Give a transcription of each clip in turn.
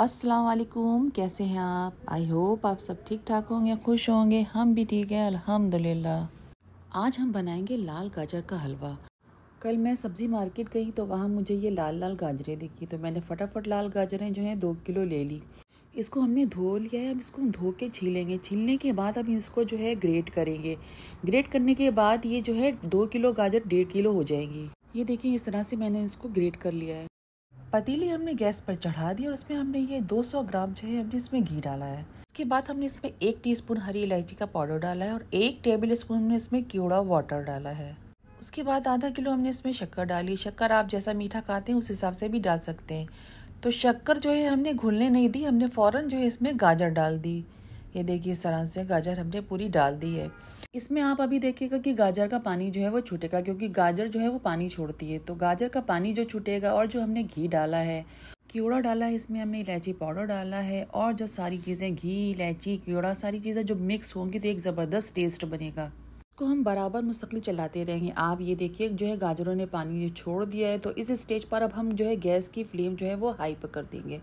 अस्सलाम वालेकुम कैसे हैं आप आई होप आप सब ठीक ठाक होंगे खुश होंगे हम भी ठीक हैं अल्हम्दुलिल्लाह आज हम बनाएंगे लाल गाजर का हलवा कल मैं सब्ज़ी मार्केट गई तो वहाँ मुझे ये लाल लाल गाजरें दिखी तो मैंने फटाफट लाल गाजरें जो हैं दो किलो ले ली इसको हमने धो लिया है अब इसको हम धो के छीलेंगे छीलने के बाद अब इसको जो है ग्रेट करेंगे ग्रेट करने के बाद ये जो है दो किलो गाजर डेढ़ किलो हो जाएगी ये देखिए इस तरह से मैंने इसको ग्रेट कर लिया है पतीली हमने गैस पर चढ़ा दी और उसमें हमने ये 200 ग्राम जो है हमने इसमें घी डाला है उसके बाद हमने इसमें एक टीस्पून हरी इलायची का पाउडर डाला है और एक टेबल स्पून हमने इसमें क्यूड़ा वाटर डाला है उसके बाद आधा किलो हमने इसमें शक्कर डाली शक्कर आप जैसा मीठा खाते हैं उस हिसाब से भी डाल सकते हैं तो शक्कर जो है हमने घुलने नहीं दी हमने फ़ौरन जो है इसमें गाजर डाल दी ये देखिए इस तरह से गाजर हमने पूरी डाल दी है इसमें आप अभी देखिएगा कि गाजर का पानी जो है वो छूटेगा क्योंकि गाजर जो है वो पानी छोड़ती है तो गाजर का पानी जो छूटेगा और जो हमने घी डाला है कीड़ा डाला है इसमें हमने इलायची पाउडर डाला है और जो सारी चीज़ें घी इलायची कीड़ा सारी चीज़ें जो मिक्स होंगी तो एक ज़बरदस्त टेस्ट बनेगा इसको हम बराबर मुस्तकिल चलाते रहेंगे आप ये देखिए जो है गाजरों ने पानी छोड़ दिया है तो इस स्टेज पर अब हम जो है गैस की फ्लेम जो है वो हाई पर कर देंगे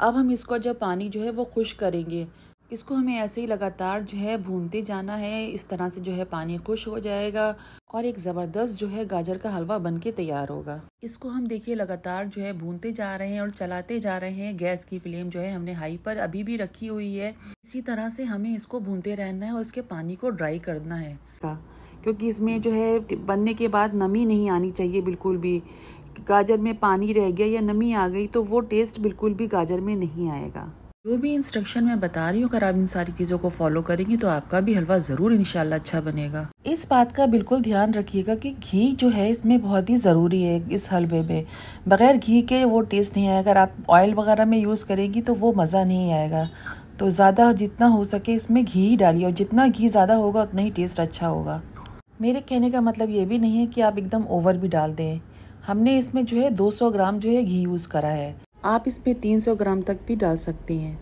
अब हम इसको जब पानी जो है वो खुश करेंगे इसको हमें ऐसे ही लगातार जो है भूनते जाना है इस तरह से जो है पानी खुश हो जाएगा और एक ज़बरदस्त जो है गाजर का हलवा बन के तैयार होगा इसको हम देखिए लगातार जो है भूनते जा रहे हैं और चलाते जा रहे हैं गैस की फ्लेम जो है हमने हाई पर अभी भी रखी हुई है इसी तरह से हमें इसको भूनते रहना है और इसके पानी को ड्राई करना है क्योंकि इसमें जो है बनने के बाद नमी नहीं आनी चाहिए बिल्कुल भी गाजर में पानी रह गया या नमी आ गई तो वो टेस्ट बिल्कुल भी गाजर में नहीं आएगा जो भी इंस्ट्रक्शन मैं बता रही हूँ अगर आप इन सारी चीज़ों को फॉलो करेंगी तो आपका भी हलवा ज़रूर इनशाला अच्छा बनेगा इस बात का बिल्कुल ध्यान रखिएगा कि घी जो है इसमें बहुत ही ज़रूरी है इस हलवे में बग़ैर घी के वो टेस्ट नहीं आएगा अगर आप ऑयल वगैरह में यूज़ करेंगी तो वो मज़ा नहीं आएगा तो ज़्यादा जितना हो सके इसमें घी ही डालिए और जितना घी ज़्यादा होगा उतना ही टेस्ट अच्छा होगा मेरे कहने का मतलब ये भी नहीं है कि आप एकदम ओवर भी डाल दें हमने इसमें जो है 200 ग्राम जो है घी यूज़ करा है आप इसमें 300 ग्राम तक भी डाल सकते हैं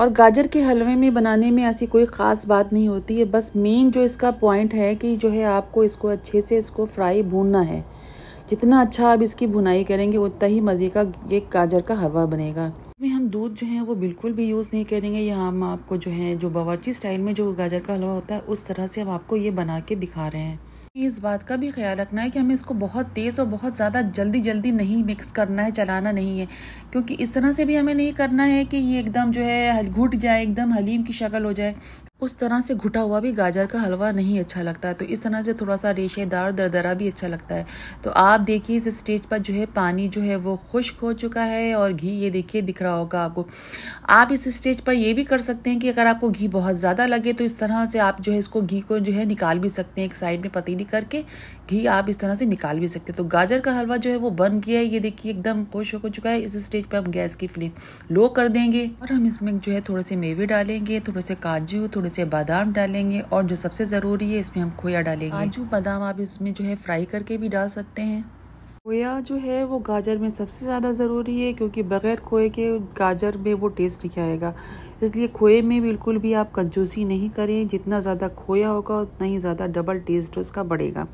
और गाजर के हलवे में बनाने में ऐसी कोई ख़ास बात नहीं होती है बस मेन जो इसका पॉइंट है कि जो है आपको इसको अच्छे से इसको फ्राई भूनना है जितना अच्छा आप इसकी भुनाई करेंगे उतना ही मज़े का ये गाजर का हलवा बनेगा इसमें हम दूध जो है वो बिल्कुल भी यूज़ नहीं करेंगे या हम आपको जो है जो बावर्ची स्टाइल में जो गाजर का हलवा होता है उस तरह से हम आपको ये बना के दिखा रहे हैं इस बात का भी ख्याल रखना है कि हमें इसको बहुत तेज़ और बहुत ज़्यादा जल्दी जल्दी नहीं मिक्स करना है चलाना नहीं है क्योंकि इस तरह से भी हमें नहीं करना है कि ये एकदम जो है घुट जाए एकदम हलीम की शक्ल हो जाए उस तरह से घुटा हुआ भी गाजर का हलवा नहीं अच्छा लगता है तो इस तरह से थोड़ा सा रेशेदार दरदरा भी अच्छा लगता है तो आप देखिए इस स्टेज पर जो है पानी जो है वो खुश्क हो चुका है और घी ये देखिए दिख रहा होगा आपको आप इस स्टेज पर ये भी कर सकते हैं कि अगर आपको घी बहुत ज़्यादा लगे तो इस तरह से आप जो है इसको घी को जो है निकाल भी सकते हैं एक साइड में पतीली करके घी आप इस तरह से निकाल भी सकते हैं तो गाजर का हलवा जो है वो बन गया है ये देखिए एकदम खुश हो चुका है इस स्टेज पर हम गैस की फ्लेम लो कर देंगे और हम इसमें जो है थोड़े से मेवे डालेंगे थोड़े से काजू थोड़े से बादाम डालेंगे और जो सबसे ज़रूरी है इसमें हम खोया डालेंगे काजू बादाम आप इसमें जो है फ्राई करके भी डाल सकते हैं खोया जो है वो गाजर में सबसे ज़्यादा ज़रूरी है क्योंकि बग़ैर खोए के गाजर में वो टेस्ट नहीं आएगा इसलिए खोए में बिल्कुल भी आप कंजूसी नहीं करें जितना ज़्यादा खोया होगा उतना ही ज़्यादा डबल टेस्ट उसका बढ़ेगा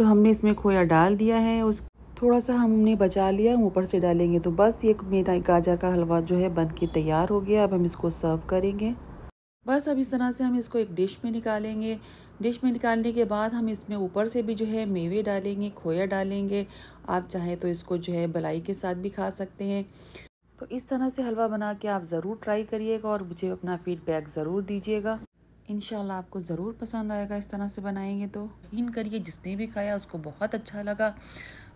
तो हमने इसमें खोया डाल दिया है उस थोड़ा सा हमने बचा लिया ऊपर से डालेंगे तो बस ये मेरा गाजर का हलवा जो है बन के तैयार हो गया अब हम इसको सर्व करेंगे बस अब इस तरह से हम इसको एक डिश में निकालेंगे डिश में निकालने के बाद हम इसमें ऊपर से भी जो है मेवे डालेंगे खोया डालेंगे आप चाहें तो इसको जो है बलाई के साथ भी खा सकते हैं तो इस तरह से हलवा बना के आप ज़रूर ट्राई करिएगा और मुझे अपना फीडबैक ज़रूर दीजिएगा इन आपको ज़रूर पसंद आएगा इस तरह से बनाएंगे तो यकीन करिए जिसने भी खाया उसको बहुत अच्छा लगा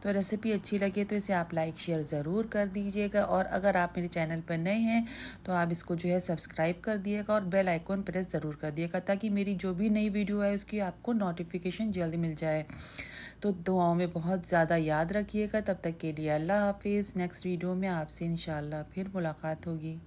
तो रेसिपी अच्छी लगे तो इसे आप लाइक शेयर ज़रूर कर दीजिएगा और अगर आप मेरे चैनल पर नए हैं तो आप इसको जो है सब्सक्राइब कर दिएगा और बेल आइकॉन प्रेस ज़रूर कर दिएगा ताकि मेरी जो भी नई वीडियो है उसकी आपको नोटिफिकेशन जल्दी मिल जाए तो दुआओं में बहुत ज़्यादा याद रखिएगा तब तक के लिए अल्लाह हाफिज़ नेक्स्ट वीडियो में आपसे इन फिर मुलाकात होगी